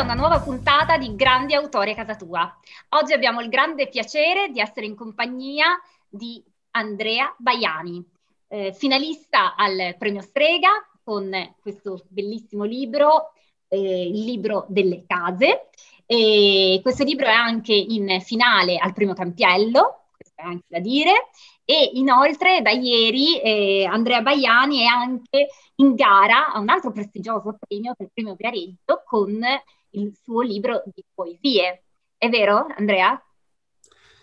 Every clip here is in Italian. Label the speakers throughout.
Speaker 1: a una nuova puntata di Grandi Autori a Casa Tua. Oggi abbiamo il grande piacere di essere in compagnia di Andrea Baiani, eh, finalista al Premio Strega con questo bellissimo libro, eh, il libro delle case. E questo libro è anche in finale al primo campiello, questo è anche da dire, e inoltre da ieri eh, Andrea Baiani è anche in gara a un altro prestigioso premio, che è il premio Viareggio, con il suo libro di poesie. È vero, Andrea?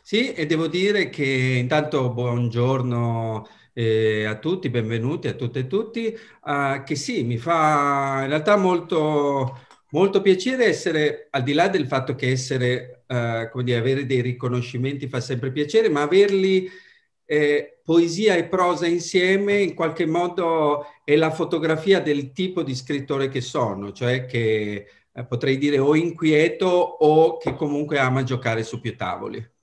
Speaker 2: Sì, e devo dire che intanto buongiorno eh, a tutti, benvenuti a tutte e tutti, eh, che sì, mi fa in realtà molto, molto piacere essere, al di là del fatto che essere, eh, come dire, avere dei riconoscimenti fa sempre piacere, ma averli eh, poesia e prosa insieme in qualche modo è la fotografia del tipo di scrittore che sono, cioè che eh, potrei dire o inquieto o che comunque ama giocare su più tavoli.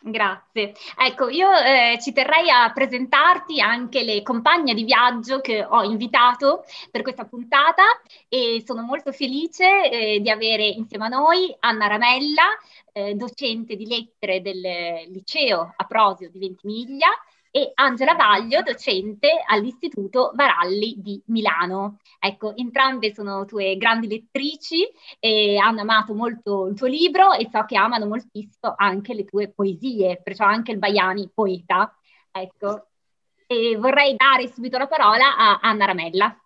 Speaker 1: Grazie. Ecco, io eh, ci terrei a presentarti anche le compagne di viaggio che ho invitato per questa puntata e sono molto felice eh, di avere insieme a noi Anna Ramella, eh, docente di lettere del liceo Aprosio di Ventimiglia, e Angela Vaglio, docente all'Istituto Varalli di Milano. Ecco, entrambe sono tue grandi lettrici e hanno amato molto il tuo libro e so che amano moltissimo anche le tue poesie, perciò anche il Baiani poeta. Ecco, e vorrei dare subito la parola a Anna Ramella.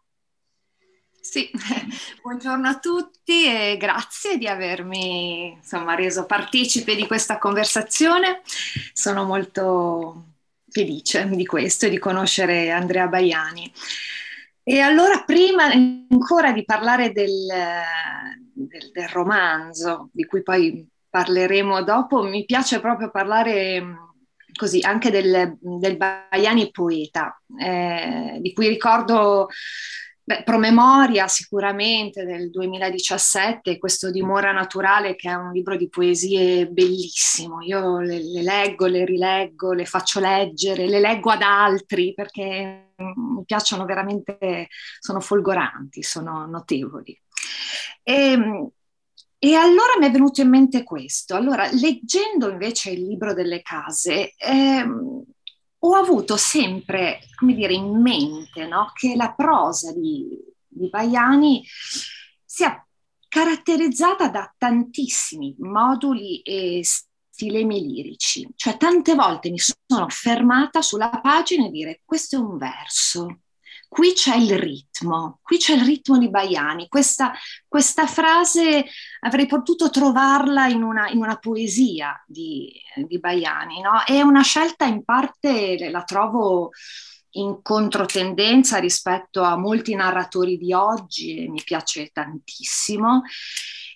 Speaker 1: Sì, buongiorno a tutti e
Speaker 3: grazie di avermi insomma, reso partecipe di questa conversazione. Sono molto felice di questo e di conoscere Andrea Baiani. E allora, prima ancora di parlare del, del, del, romanzo, di cui poi parleremo dopo, mi piace proprio parlare mm, così anche del, del Baiani poeta, eh, di cui ricordo Beh, promemoria sicuramente del 2017, questo Dimora Naturale che è un libro di poesie bellissimo, io le, le leggo, le rileggo, le faccio leggere, le leggo ad altri perché mm, mi piacciono veramente, sono folgoranti, sono notevoli. E, ehm, e allora mi è venuto in mente questo. Allora, leggendo invece il libro delle case, ehm, ho avuto sempre, come dire, in mente no? che la prosa di, di Baiani sia caratterizzata da tantissimi moduli e stilemi lirici. Cioè tante volte mi sono fermata sulla pagina e dire questo è un verso, qui c'è il ritmo, qui c'è il ritmo di Baiani. Questa, questa frase avrei potuto trovarla in una, in una poesia di, di Baiani, no? È una scelta in parte, la trovo in controtendenza rispetto a molti narratori di oggi, e mi piace tantissimo.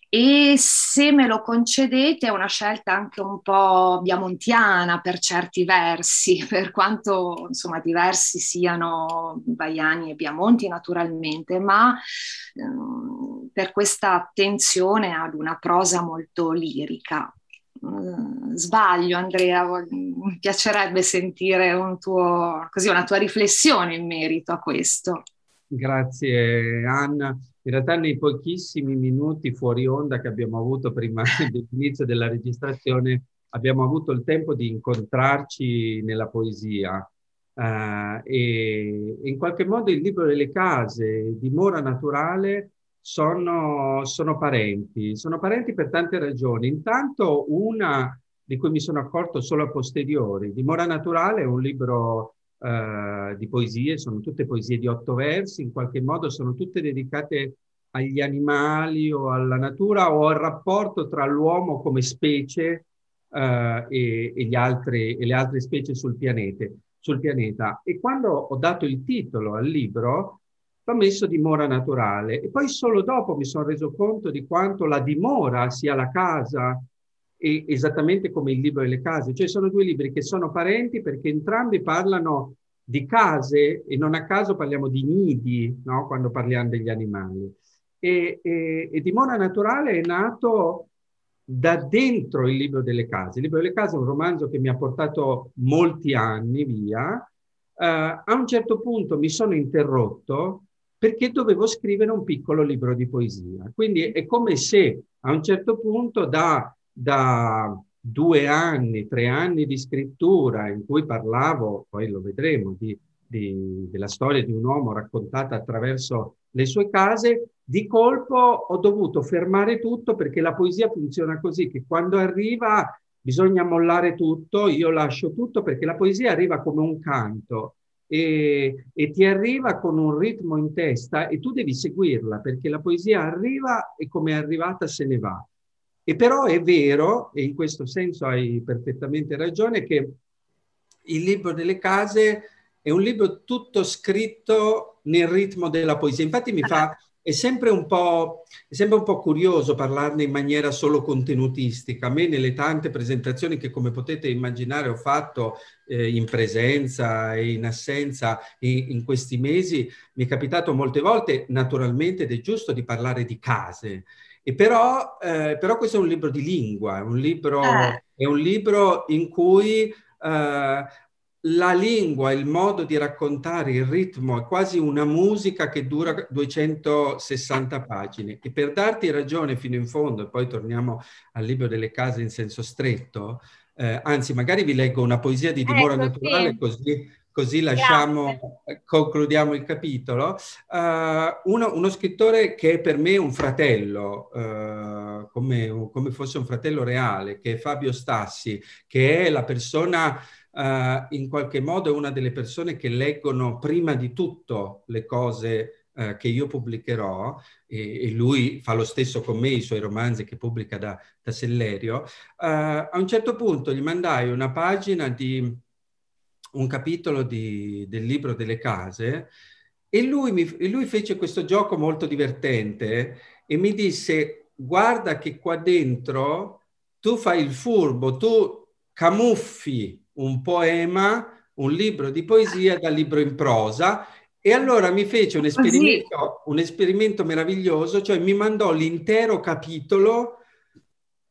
Speaker 3: E se me lo concedete è una scelta anche un po' biamontiana per certi versi, per quanto insomma diversi siano Baiani e Biamonti naturalmente, ma ehm, per questa attenzione ad una prosa molto lirica. Mm, sbaglio Andrea, mi piacerebbe sentire un tuo, così, una tua riflessione in merito a questo.
Speaker 2: Grazie Anna. In realtà nei pochissimi minuti fuori onda che abbiamo avuto prima dell'inizio della registrazione abbiamo avuto il tempo di incontrarci nella poesia uh, e in qualche modo il libro delle case di Mora Naturale sono, sono parenti, sono parenti per tante ragioni. Intanto una di cui mi sono accorto solo a posteriori, Dimora Naturale è un libro eh, di poesie, sono tutte poesie di otto versi, in qualche modo sono tutte dedicate agli animali o alla natura o al rapporto tra l'uomo come specie eh, e, e, altri, e, le altre specie sul, pianete, sul pianeta. E quando ho dato il titolo al libro, l'ho messo dimora naturale e poi solo dopo mi sono reso conto di quanto la dimora sia la casa, e, esattamente come il libro e le case, cioè sono due libri che sono parenti perché entrambi parlano di case e non a caso parliamo di nidi no? quando parliamo degli animali. E, e, e, Dimora Naturale è nato da dentro il libro delle case. Il libro delle case è un romanzo che mi ha portato molti anni via. Uh, a un certo punto mi sono interrotto perché dovevo scrivere un piccolo libro di poesia. Quindi è come se a un certo punto da da due anni, tre anni di scrittura in cui parlavo, poi lo vedremo, di, di, della storia di un uomo raccontata attraverso le sue case, di colpo ho dovuto fermare tutto perché la poesia funziona così, che quando arriva bisogna mollare tutto, io lascio tutto perché la poesia arriva come un canto e, e, ti arriva con un ritmo in testa e tu devi seguirla perché la poesia arriva e come è arrivata se ne va. E però è vero, e in questo senso hai perfettamente ragione, che il libro delle case è un libro tutto scritto nel ritmo della poesia. Infatti mi fa, è sempre un po', sempre un po curioso parlarne in maniera solo contenutistica. A me nelle tante presentazioni che come potete immaginare ho fatto eh, in presenza e in assenza in, in questi mesi, mi è capitato molte volte naturalmente ed è giusto di parlare di case e però, eh, però, questo è un libro di lingua, è un libro, eh. è un libro in cui eh, la lingua, il modo di raccontare, il ritmo è quasi una musica che dura 260 pagine. E per darti ragione fino in fondo, e poi torniamo al libro delle case in senso stretto, eh, anzi magari vi leggo una poesia di Dimora ecco, Naturale sì. così così lasciamo, Grazie. concludiamo il capitolo. Uh, uno, uno, scrittore che è per me un fratello, uh, come, come, fosse un fratello reale, che è Fabio Stassi, che è la persona, uh, in qualche modo, una delle persone che leggono prima di tutto le cose che io pubblicherò, e, lui fa lo stesso con me, i suoi romanzi che pubblica da, da Sellerio, a un certo punto gli mandai una pagina di un capitolo di, del libro delle case e lui, mi, e lui fece questo gioco molto divertente e mi disse guarda che qua dentro tu fai il furbo, tu camuffi un poema, un libro di poesia dal libro in prosa e allora mi fece un esperimento, un esperimento meraviglioso, cioè mi mandò l'intero capitolo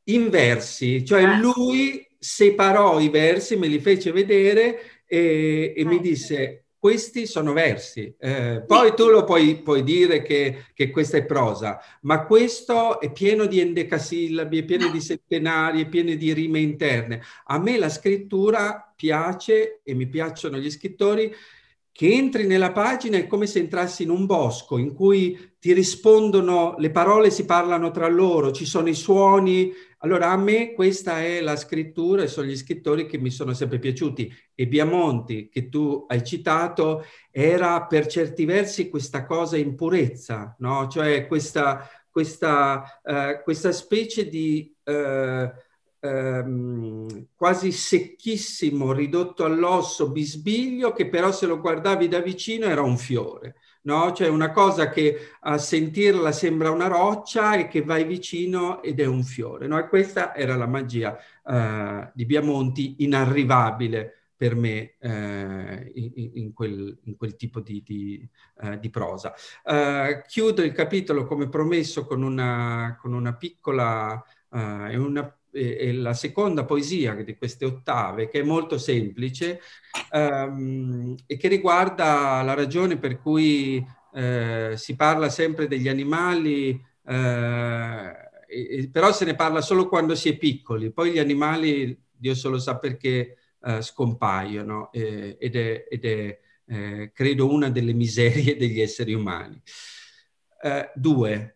Speaker 2: in versi, cioè eh. lui separò i versi, me li fece vedere e, e mi certo. disse questi sono versi, eh, poi tu lo puoi, puoi dire che, che, questa è prosa, ma questo è pieno di endecasillabi, è pieno di settenari, è pieno di rime interne. A me la scrittura piace e mi piacciono gli scrittori che entri nella pagina è come se entrassi in un bosco in cui ti rispondono, le parole si parlano tra loro, ci sono i suoni. Allora a me questa è la scrittura e sono gli scrittori che mi sono sempre piaciuti. E Biamonti, che tu hai citato, era per certi versi questa cosa in purezza, no? cioè questa, questa, eh, questa specie di... Eh, ehm, quasi secchissimo, ridotto all'osso, bisbiglio, che però se lo guardavi da vicino era un fiore. No? Cioè una cosa che a sentirla sembra una roccia e che vai vicino ed è un fiore. No? E questa era la magia eh, di Biamonti, inarrivabile per me eh, in, in, quel, in, quel, tipo di, di, eh, di prosa. Eh, chiudo il capitolo come promesso con una, con una piccola... Eh, e una è la seconda poesia di queste ottave, che è molto semplice ehm, e che riguarda la ragione per cui eh, si parla sempre degli animali, eh, e, però se ne parla solo quando si è piccoli, poi gli animali, Dio solo sa perché, eh, scompaiono ed è, ed è eh, credo, una delle miserie degli esseri umani. Eh, due,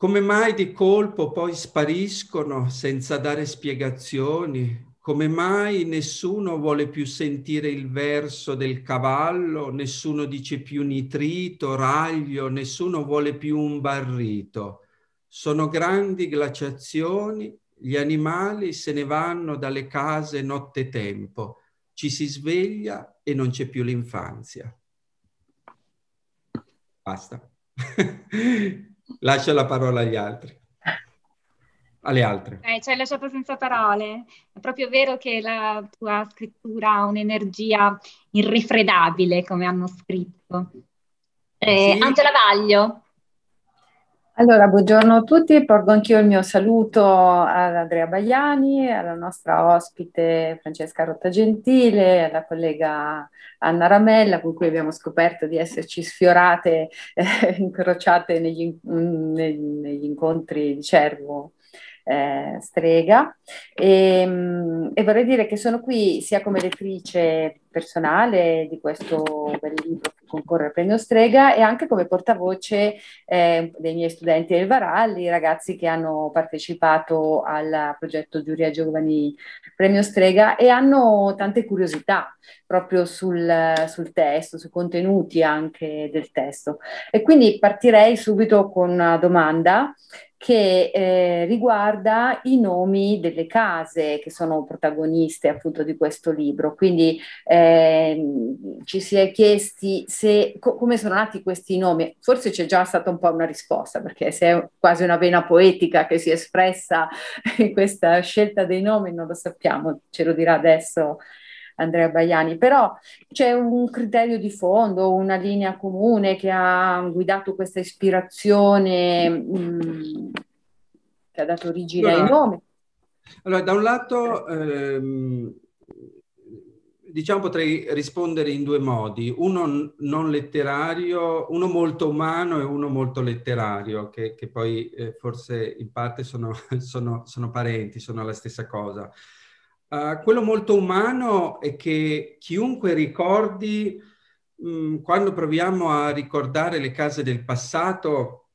Speaker 2: come mai di colpo poi spariscono senza dare spiegazioni? Come mai nessuno vuole più sentire il verso del cavallo, nessuno dice più nitrito, raglio, nessuno vuole più un barrito? Sono grandi glaciazioni, gli animali se ne vanno dalle case nottetempo, ci si sveglia e non c'è più l'infanzia. Basta. Lascio la parola agli altri. Alle altre.
Speaker 1: Eh, ci hai lasciato senza parole. È proprio vero che la tua scrittura ha un'energia irrefredabile, come hanno scritto. Eh, sì. Angela Vaglio,
Speaker 4: allora, buongiorno a tutti, porgo anch'io il mio saluto ad Andrea Bagliani, alla nostra ospite Francesca Rottagentile, alla collega Anna Ramella, con cui abbiamo scoperto di esserci sfiorate, eh, incrociate negli, negli incontri di Cervo eh, strega e, ehm, e, vorrei dire che sono qui sia come lettrice personale di questo bel libro che concorre al premio strega e anche come portavoce eh, dei miei studenti del Varalli, ragazzi che hanno partecipato al progetto Giuria Giovani Premio Strega e hanno tante curiosità proprio sul, sul testo, sui contenuti anche del testo. E quindi partirei subito con una domanda che eh, riguarda i nomi delle case che sono protagoniste appunto di questo libro. Quindi eh, ci si è chiesti se, co- come sono nati questi nomi. Forse c'è già stata un po' una risposta, perché se è quasi una vena poetica che si è espressa in questa scelta dei nomi, non lo sappiamo, ce lo dirà adesso Andrea Baiani, però c'è un criterio di fondo, una linea comune che ha guidato questa ispirazione mh, mm, che ha dato origine allora, ai nomi.
Speaker 2: Allora, da un lato, ehm, diciamo potrei rispondere in due modi, uno non letterario, uno molto umano e uno molto letterario, che, che poi eh, forse in parte sono, sono, sono parenti, sono la stessa cosa. Uh, quello molto umano è che chiunque ricordi, mh, mm, quando proviamo a ricordare le case del passato,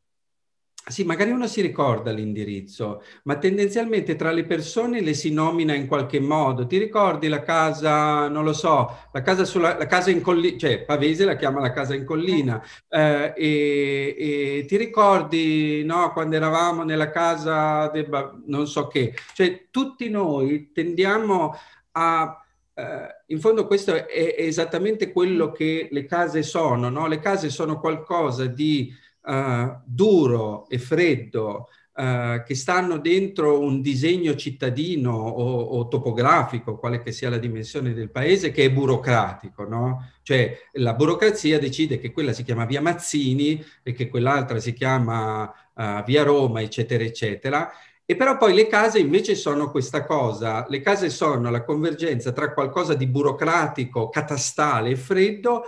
Speaker 2: sì, magari uno si ricorda l'indirizzo, ma tendenzialmente tra le persone le si nomina in qualche modo. Ti ricordi la casa, non lo so, la casa, sulla, la casa in collina, cioè Pavese la chiama la casa in collina. Eh, e, e, ti ricordi no, quando eravamo nella casa, de, non so che. Cioè tutti noi tendiamo a Uh, in fondo questo è, è, esattamente quello che le case sono, no? le case sono qualcosa di eh, duro e freddo eh, che stanno dentro un disegno cittadino o, o, topografico, quale che sia la dimensione del paese, che è burocratico, no? Cioè la burocrazia decide che quella si chiama via Mazzini e che quell'altra si chiama uh, via Roma, eccetera, eccetera. E però poi le case invece sono questa cosa, le case sono la convergenza tra qualcosa di burocratico, catastale e freddo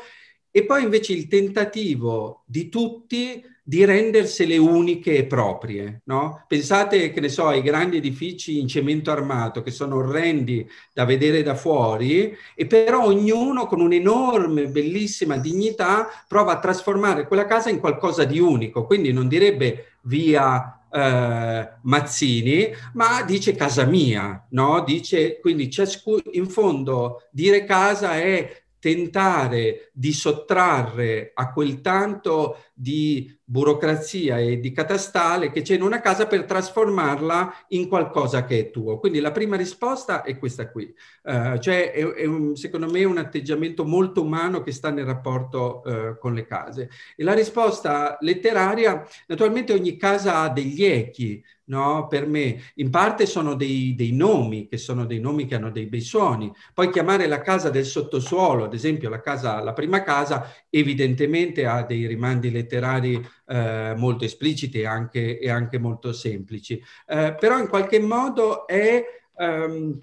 Speaker 2: e poi invece il tentativo di tutti di rendersele uniche e proprie. No? Pensate, che ne so, ai grandi edifici in cemento armato che sono orrendi da vedere da fuori, e però ognuno con un'enorme, bellissima dignità prova a trasformare quella casa in qualcosa di unico. Quindi non direbbe via eh, Mazzini, ma dice casa mia, no? Dice, quindi ciascuno, in fondo dire casa è tentare di sottrarre a quel tanto di burocrazia e di catastale che c'è in una casa per trasformarla in qualcosa che è tuo. Quindi la prima risposta è questa qui, uh, cioè è, è un, secondo me un atteggiamento molto umano che sta nel rapporto uh, con le case. E la risposta letteraria, naturalmente ogni casa ha degli echi, no? Per me, in parte sono dei, dei, nomi, che sono dei nomi che hanno dei bei suoni. Poi chiamare la casa del sottosuolo, ad esempio la, casa, la prima casa, evidentemente ha dei rimandi letterari eh, molto espliciti e anche, e anche molto semplici. Eh, però in qualche modo è ehm,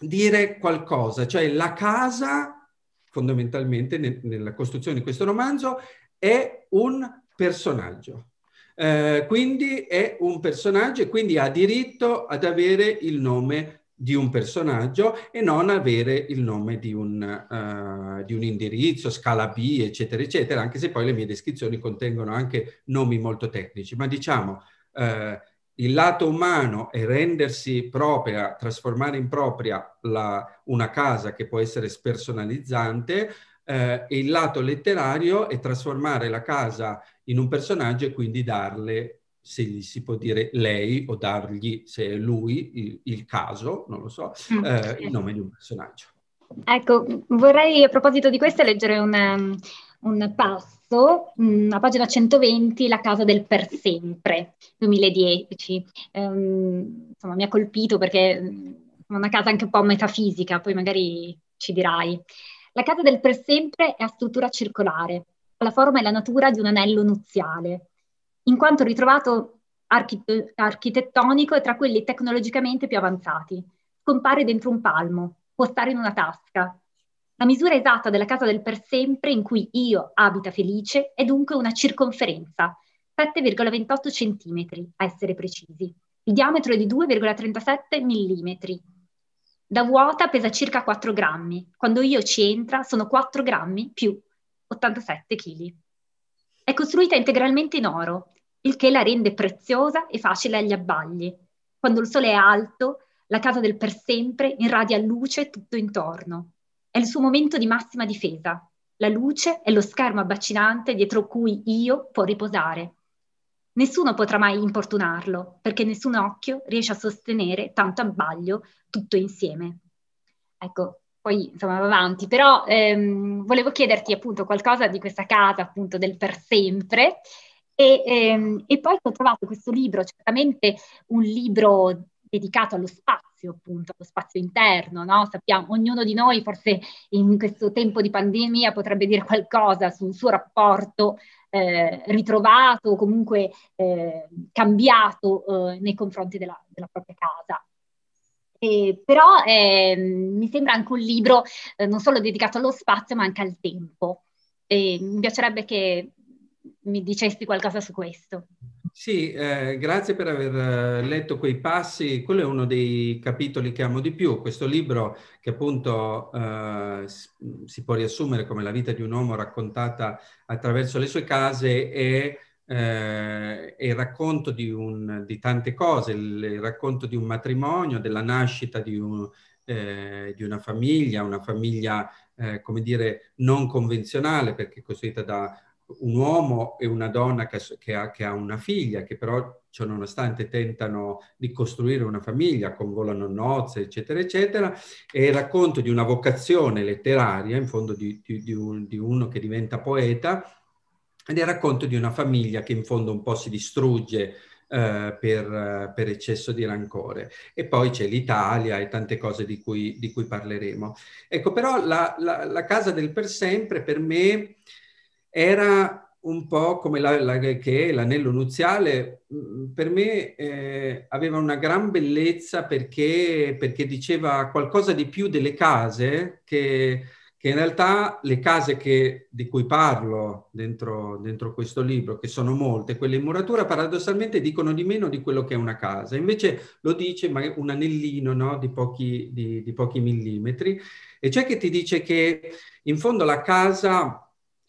Speaker 2: dire qualcosa, cioè la casa fondamentalmente nella costruzione di questo romanzo è un personaggio eh, quindi è un personaggio e quindi ha diritto ad avere il nome di un personaggio e non avere il nome di un, uh, di un indirizzo, scala B, eccetera, eccetera, anche se poi le mie descrizioni contengono anche nomi molto tecnici. Ma diciamo, eh, il lato umano è rendersi propria, trasformare in propria la, una casa che può essere spersonalizzante, eh, il lato letterario e trasformare la casa in un personaggio e quindi darle, se gli si può dire lei o dargli, se è lui, il, il caso, non lo so, mm, eh, il nome di un personaggio.
Speaker 1: Ecco, vorrei a proposito di questo leggere un, un passo, mm, a pagina 120, La casa del per sempre, 2010. Um, ehm, insomma, mi ha colpito perché è mm, una casa anche un po' metafisica, poi magari ci dirai. La casa del per sempre è a struttura circolare, ha la forma e la natura di un anello nuziale, in quanto ritrovato archite- architettonico e tra quelli tecnologicamente più avanzati. Compare dentro un palmo, può stare in una tasca. La misura esatta della casa del per sempre in cui io abita felice è dunque una circonferenza, 7,28 cm a essere precisi. Il diametro è di 2,37 mm da vuota pesa circa 4 grammi, quando io ci entra sono 4 grammi più 87 kg. È costruita integralmente in oro, il che la rende preziosa e facile agli abbagli. Quando il sole è alto, la casa del per sempre irradia luce tutto intorno. È il suo momento di massima difesa. La luce è lo schermo abbaccinante dietro cui io può riposare. Nessuno potrà mai importunarlo, perché nessun occhio riesce a sostenere tanto abbaglio tutto insieme. Ecco, poi insomma va avanti, però ehm, volevo chiederti appunto qualcosa di questa casa appunto del per sempre e, ehm, e poi ho trovato questo libro, certamente un libro dedicato allo spazio, appunto, allo spazio interno, no? Sappiamo, ognuno di noi forse in questo tempo di pandemia potrebbe dire qualcosa sul suo rapporto eh, ritrovato o comunque eh, cambiato eh, nei confronti della, della propria casa. Eh, però eh, mi sembra anche un libro eh, non solo dedicato allo spazio ma anche al tempo. E mi piacerebbe che mi dicessi qualcosa su questo.
Speaker 2: Sì, eh, grazie per aver eh, letto quei passi. Quello è uno dei capitoli che amo di più. Questo libro che appunto eh, si può riassumere come la vita di un uomo raccontata attraverso le sue case è, eh, è il racconto di, un, di, tante cose, il, il racconto di un matrimonio, della nascita di un, eh, di una famiglia, una famiglia eh, come dire non convenzionale perché costruita da un uomo e una donna che, che, ha, che ha, una figlia, che però nonostante tentano di costruire una famiglia, convolano nozze, eccetera, eccetera, è il racconto di una vocazione letteraria, in fondo di, di, di, un, di uno che diventa poeta, ed è il racconto di una famiglia che in fondo un po' si distrugge eh, per, per, eccesso di rancore. E poi c'è l'Italia e tante cose di cui, di cui parleremo. Ecco, però la, la, la, casa del per sempre per me era un po' come la, la, che l'anello nuziale mm, per me eh, aveva una gran bellezza perché, perché, diceva qualcosa di più delle case che, che in realtà le case che, di cui parlo dentro, dentro, questo libro, che sono molte, quelle in muratura, paradossalmente dicono di meno di quello che è una casa. Invece lo dice un anellino no, di, pochi, di, di pochi millimetri. E c'è che ti dice che in fondo la casa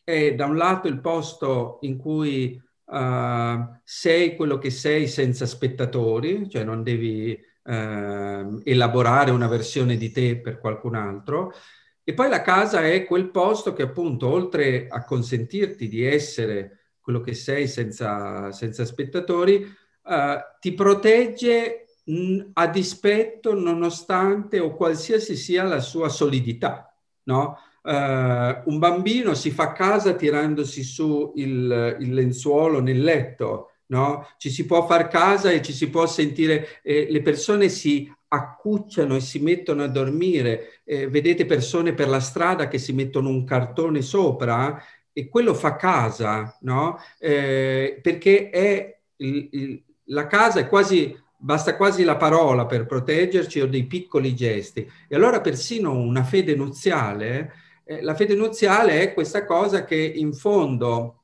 Speaker 2: è da un lato il posto in cui uh, sei quello che sei senza spettatori, cioè non devi uh, elaborare una versione di te per qualcun altro, e poi la casa è quel posto che appunto, oltre a consentirti di essere quello che sei senza, senza spettatori, uh, ti protegge mh, a dispetto, nonostante o qualsiasi sia la sua solidità, no? Uh, un bambino si fa casa tirandosi su il, il lenzuolo nel letto, no? Ci si può far casa e ci si può sentire, eh, le persone si accucciano e si mettono a dormire, eh, vedete persone per la strada che si mettono un cartone sopra eh? e quello fa casa, no? Eh, perché è il, il, la casa è quasi basta quasi la parola per proteggerci o dei piccoli gesti. E allora persino una fede nuziale eh, la fede nuziale è questa cosa che in fondo,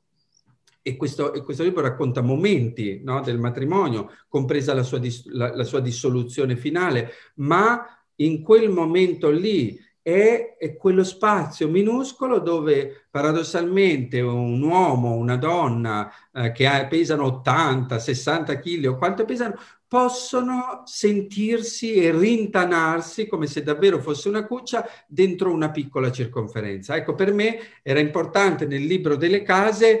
Speaker 2: e questo, e questo libro racconta momenti no, del matrimonio, compresa la sua, la, la sua dissoluzione finale, ma in quel momento lì è, è quello spazio minuscolo dove paradossalmente un uomo, una donna eh, che ha, pesano 80, 60 kg o quanto pesano, possono sentirsi e rintanarsi come se davvero fosse una cuccia dentro una piccola circonferenza. Ecco, per me era importante nel libro delle case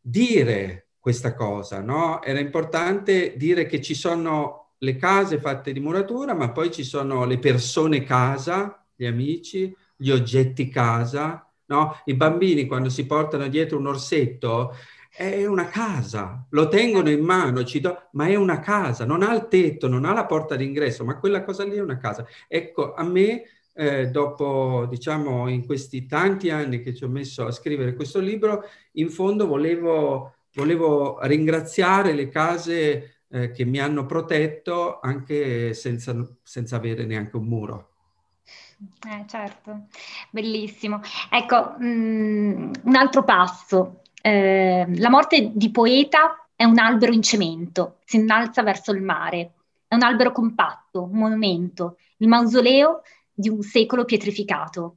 Speaker 2: dire questa cosa, no? Era importante dire che ci sono le case fatte di muratura, ma poi ci sono le persone casa gli amici, gli oggetti casa, no? I bambini quando si portano dietro un orsetto è una casa, lo tengono in mano, do, ma è una casa, non ha il tetto, non ha la porta d'ingresso, ma quella cosa lì è una casa. Ecco, a me, eh, dopo, diciamo, in questi tanti anni che ci ho messo a scrivere questo libro, in fondo volevo, volevo ringraziare le case eh, che mi hanno protetto anche senza, senza avere neanche un muro.
Speaker 1: Eh, certo, bellissimo. Ecco, mh, mm, un altro passo. Eh, la morte di poeta è un albero in cemento, si innalza verso il mare. È un albero compatto, un monumento, il mausoleo di un secolo pietrificato.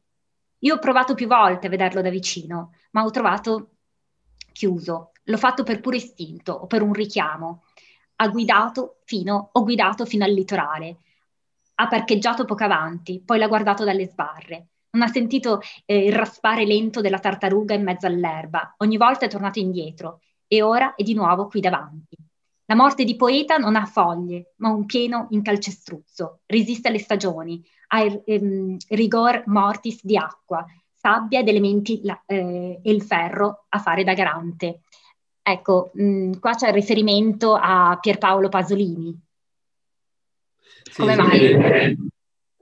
Speaker 1: Io ho provato più volte a vederlo da vicino, ma ho trovato chiuso. L'ho fatto per puro istinto o per un richiamo. Ha guidato fino, ho guidato fino al litorale ha parcheggiato poco avanti, poi l'ha guardato dalle sbarre. Non ha sentito eh, il raspare lento della tartaruga in mezzo all'erba. Ogni volta è tornato indietro e ora è di nuovo qui davanti. La morte di poeta non ha foglie, ma un pieno incalcestruzzo. Resiste alle stagioni, ha il ehm, rigor mortis di acqua, sabbia ed elementi la, eh, e il ferro a fare da garante. Ecco, mh, mm, qua c'è il riferimento a Pierpaolo Pasolini,
Speaker 2: come mai? Eh,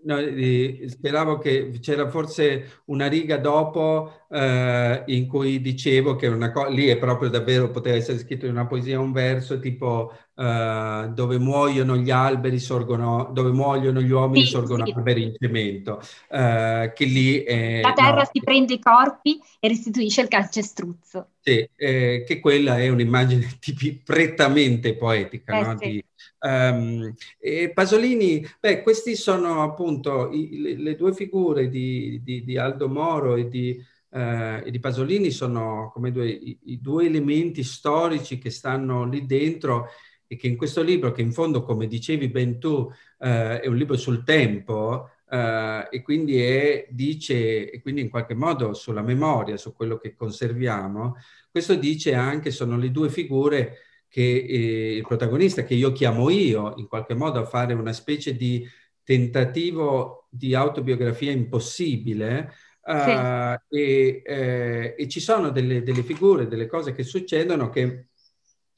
Speaker 2: no, eh, speravo che c'era forse una riga dopo eh, in cui dicevo che una cosa lì è proprio davvero poteva essere scritto in una poesia un verso tipo eh, dove muoiono gli alberi sorgono dove muoiono gli uomini sì, sorgono sì. alberi in cemento eh, che lì è, la terra no,
Speaker 1: si prende i corpi e restituisce il calcestruzzo
Speaker 2: sì, eh, che quella è un'immagine tipi, prettamente poetica no? Di, Um, e Pasolini, beh, questi sono appunto i, le, le, due figure di, di, di, Aldo Moro e di, eh, e di Pasolini sono come due, i, i, due elementi storici che stanno lì dentro e che in questo libro, che in fondo, come dicevi ben tu, eh, è un libro sul tempo, Uh, e quindi è, dice, e quindi in qualche modo sulla memoria, su quello che conserviamo, questo dice anche, sono le due figure che eh, il protagonista, che io chiamo io, in qualche modo a fare una specie di tentativo di autobiografia impossibile. Sì. Eh, e, eh, e, ci sono delle, delle, figure, delle cose che succedono che,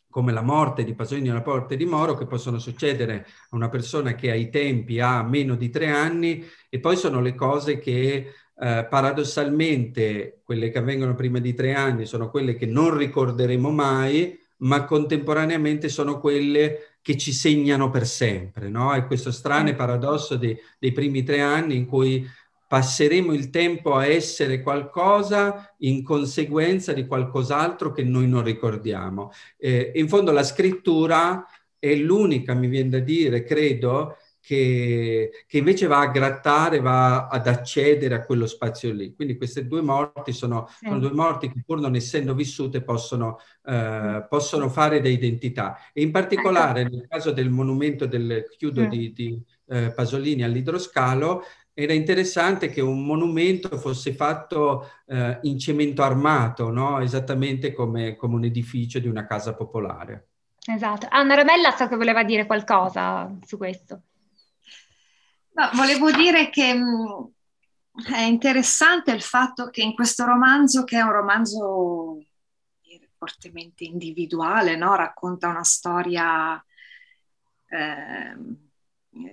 Speaker 2: come la morte di Pasolini o la morte di Moro, che possono succedere a una persona che ai tempi ha meno di tre anni e poi sono le cose che eh, paradossalmente quelle che avvengono prima di tre anni sono quelle che non ricorderemo mai, ma contemporaneamente sono quelle che ci segnano per sempre, no? È questo strano paradosso dei, dei primi tre anni in cui passeremo il tempo a essere qualcosa in conseguenza di qualcos'altro che noi non ricordiamo. Eh, in fondo la scrittura è l'unica, mi viene da dire, credo, che, che, invece va a grattare, va ad accedere a quello spazio lì. Quindi queste due morti sono, sì. sono due morti che pur non essendo vissute possono, eh, possono fare da identità. E in particolare nel caso del monumento del chiudo sì. Mm. di, di eh, Pasolini all'idroscalo, era interessante che un monumento fosse fatto eh, in cemento armato, no? esattamente come, come un edificio di una casa popolare.
Speaker 1: Esatto. Anna ah, Ramella so che voleva dire qualcosa su questo. No, volevo dire che mh,
Speaker 3: mm, è interessante il fatto che in questo romanzo, che è un romanzo fortemente individuale, no? racconta una storia eh,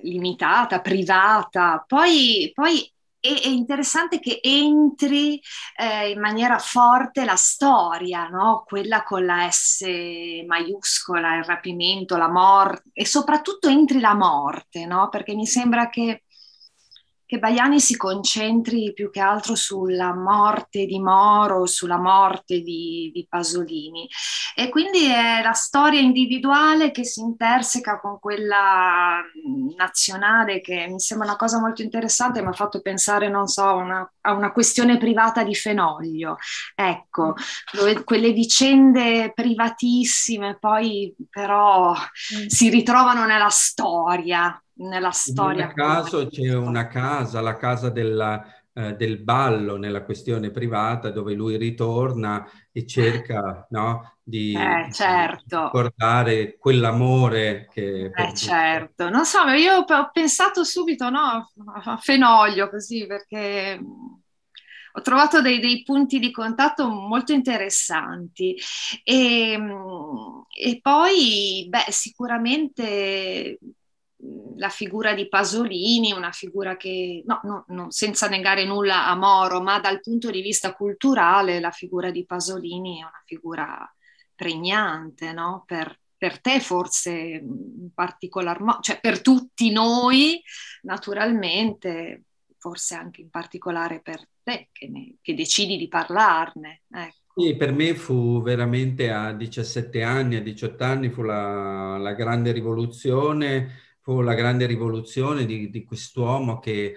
Speaker 3: limitata, privata, poi, poi e è interessante che entri eh, in maniera forte la storia, no? quella con la S maiuscola, il rapimento, la morte e soprattutto entri la morte, no? perché mi sembra che che Baiani si concentri più che altro sulla morte di Moro, sulla morte di, di, Pasolini. E quindi è la storia individuale che si interseca con quella mm, nazionale, che mi sembra una cosa molto interessante, mi ha fatto pensare, non so, una, a una questione privata di Fenoglio. Ecco, mm. dove, quelle vicende privatissime poi però mm. si ritrovano nella storia, nella storia. In
Speaker 2: caso c'è una casa, la casa della, eh, del ballo nella questione privata dove lui ritorna e cerca eh. no, di, eh,
Speaker 1: certo.
Speaker 2: ricordare quell'amore che... Eh,
Speaker 3: certo, non so, io ho pensato subito no, a Fenoglio così perché mm, ho trovato dei, dei, punti di contatto molto interessanti. E, mm, e poi, beh, sicuramente la figura di Pasolini, una figura che, no, no, no, senza negare nulla a Moro, ma dal punto di vista culturale la figura di Pasolini è una figura pregnante, no? Per, per te forse in particolar modo, cioè per tutti noi naturalmente, forse anche in particolare per te che, ne, che decidi di parlarne. Ecco.
Speaker 2: Sì, per me fu veramente a 17 anni, a 18 anni fu la, la grande rivoluzione fu la grande rivoluzione di, di quest'uomo che,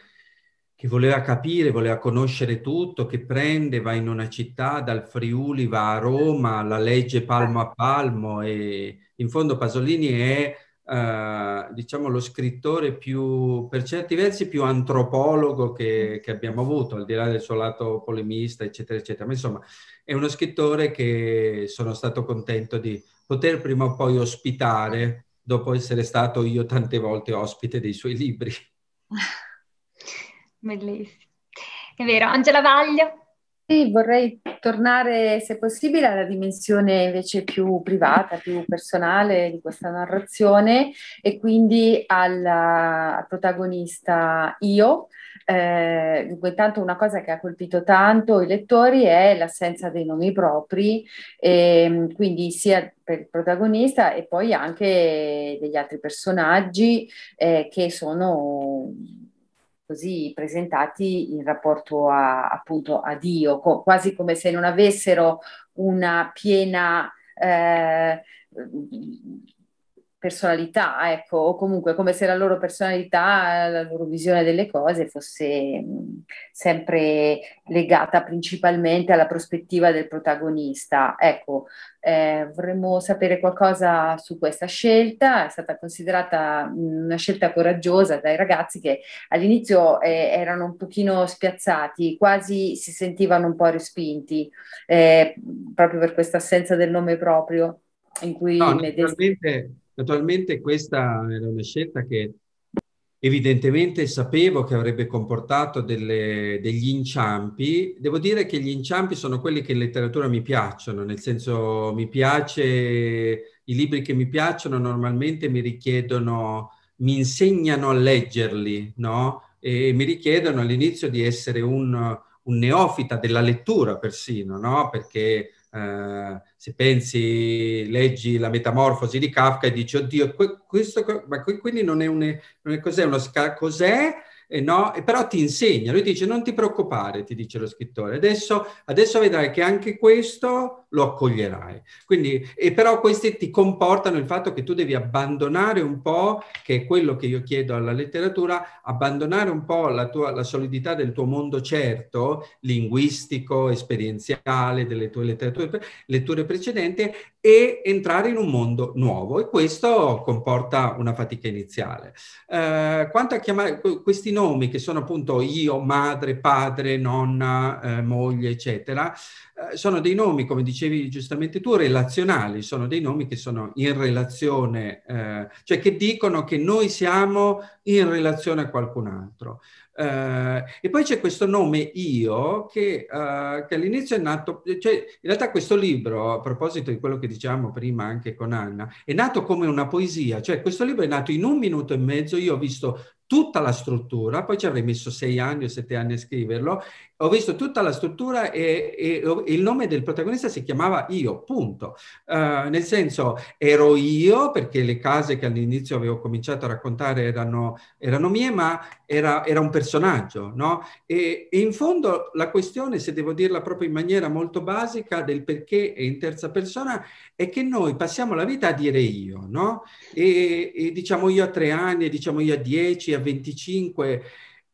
Speaker 2: che voleva capire, voleva conoscere tutto, che prende, va in una città, dal Friuli va a Roma, la legge palmo a palmo e in fondo Pasolini è, eh, diciamo, lo scrittore più, per certi versi, più antropologo che, che, abbiamo avuto, al di là del suo lato polemista, eccetera, eccetera. Ma insomma, è uno scrittore che sono stato contento di poter prima o poi ospitare dopo essere stato io tante volte ospite dei suoi libri.
Speaker 4: Bellissimo. È vero, Angela Vaglio. Sì, vorrei tornare, se possibile, alla dimensione invece più privata, più personale di questa narrazione e quindi alla, al protagonista io, eh, dunque, intanto una cosa che ha colpito tanto i lettori è l'assenza dei nomi propri, e, ehm, quindi sia per il protagonista e poi anche degli altri personaggi eh, che sono così presentati in rapporto a, appunto a Dio, co- quasi come se non avessero una piena... Eh, personalità, ecco, o comunque come se la loro personalità, la loro visione delle cose fosse mh, mm, sempre legata principalmente alla prospettiva del protagonista. Ecco, eh, vorremmo sapere qualcosa su questa scelta, è stata considerata mm, una scelta coraggiosa dai ragazzi che all'inizio eh, erano un pochino spiazzati, quasi si sentivano un po' respinti, eh, proprio per questa assenza del nome proprio in cui... No,
Speaker 2: Naturalmente questa era una scelta che evidentemente sapevo che avrebbe comportato delle, degli inciampi. Devo dire che gli inciampi sono quelli che in letteratura mi piacciono, nel senso mi piace, i libri che mi piacciono normalmente mi richiedono, mi insegnano a leggerli, no? E mi richiedono all'inizio di essere un, un neofita della lettura persino, no? Perché eh, se pensi, leggi la metamorfosi di Kafka e dici, oddio, questo, ma quindi non è, un, non è cos'è, uno sca- cos'è? Eh, e no, però ti insegna, lui dice non ti preoccupare, ti dice lo scrittore, adesso, adesso vedrai che anche questo lo accoglierai. Quindi, e però questi ti comportano il fatto che tu devi abbandonare un po', che è quello che io chiedo alla letteratura, abbandonare un po' la, tua, la solidità del tuo mondo certo, linguistico, esperienziale, delle tue letture precedenti, e entrare in un mondo nuovo. E questo comporta una fatica iniziale. Eh, quanto a chiamare questi nomi, che sono appunto io, madre, padre, nonna, eh, moglie, eccetera, eh, sono dei nomi, come dicevo, dicevi giustamente tu, relazionali, sono dei nomi che sono in relazione, eh, cioè che dicono che noi siamo in relazione a qualcun altro. Eh, e poi c'è questo nome io che, eh, che all'inizio è nato, cioè in realtà questo libro, a proposito di quello che diciamo prima anche con Anna, è nato come una poesia, cioè questo libro è nato in un minuto e mezzo, io ho visto tutta la struttura, poi ci avrei messo sei anni o sette anni a scriverlo, ho visto tutta la struttura e, e, e il nome del protagonista si chiamava io, punto. Uh, nel senso, ero io, perché le case che all'inizio avevo cominciato a raccontare erano, erano mie, ma era, era, un personaggio, no? E, e in fondo la questione, se devo dirla proprio in maniera molto basica, del perché è in terza persona, è che noi passiamo la vita a dire io, no? E, e diciamo io a tre anni, diciamo io a dieci, a 25.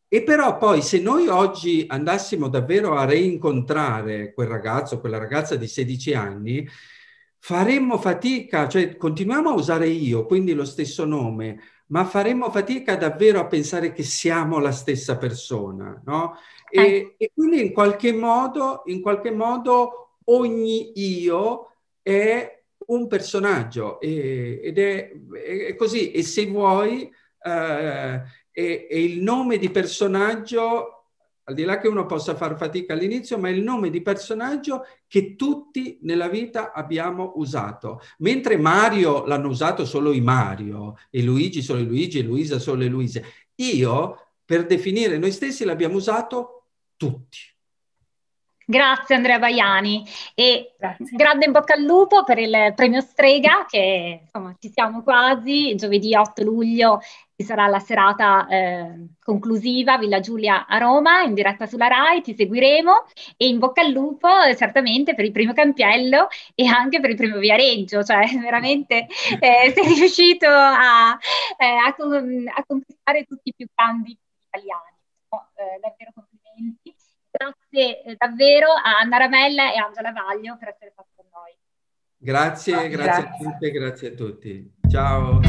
Speaker 2: E però poi se noi oggi andassimo davvero a rincontrare quel ragazzo, quella ragazza di 16 anni, faremmo fatica, cioè continuiamo a usare io, quindi lo stesso nome, ma faremmo fatica davvero a pensare che siamo la stessa persona, no? E, eh. e quindi in qualche, modo, in qualche modo ogni io è un personaggio e, ed è, è così e se vuoi eh, e, e il nome di personaggio al di là che uno possa far fatica all'inizio, ma il nome di personaggio che tutti nella vita abbiamo usato. Mentre Mario l'hanno usato solo i Mario, e Luigi solo i Luigi, e Luisa solo le Luise. Io, per definire noi stessi, l'abbiamo usato tutti.
Speaker 1: Grazie Andrea Baiani e Grazie. grande in bocca al lupo per il premio Strega che insomma ci siamo quasi, giovedì 8 luglio ci sarà la serata eh, conclusiva Villa Giulia a Roma in diretta sulla RAI, ti seguiremo e in bocca al lupo eh, certamente per il primo Campiello e anche per il primo Viareggio, cioè veramente eh, sei riuscito a, eh, a, a, conquistare tutti i più grandi italiani, no, oh, eh, davvero complimenti. Grazie eh, davvero a Anna Ramella e Angela Vaglio per essere stati con noi.
Speaker 2: Grazie, grazie, grazie a tutte, grazie a tutti. Ciao.